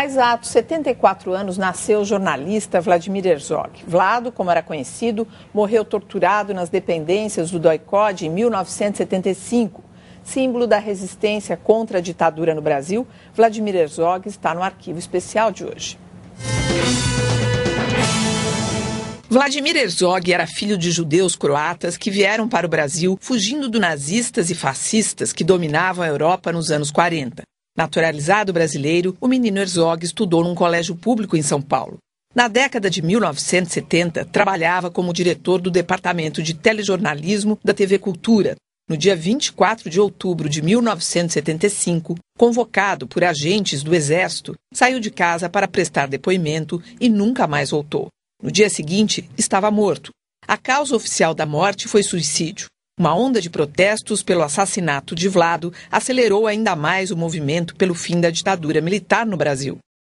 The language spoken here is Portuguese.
A exatos 74 anos nasceu o jornalista Vladimir Herzog. Vlado, como era conhecido, morreu torturado nas dependências do DOICOD em 1975. Símbolo da resistência contra a ditadura no Brasil, Vladimir Herzog está no arquivo especial de hoje. Vladimir Herzog era filho de judeus croatas que vieram para o Brasil fugindo do nazistas e fascistas que dominavam a Europa nos anos 40. Naturalizado brasileiro, o menino Herzog estudou num colégio público em São Paulo. Na década de 1970, trabalhava como diretor do Departamento de Telejornalismo da TV Cultura. No dia 24 de outubro de 1975, convocado por agentes do Exército, saiu de casa para prestar depoimento e nunca mais voltou. No dia seguinte, estava morto. A causa oficial da morte foi suicídio. Uma onda de protestos pelo assassinato de Vlado acelerou ainda mais o movimento pelo fim da ditadura militar no Brasil.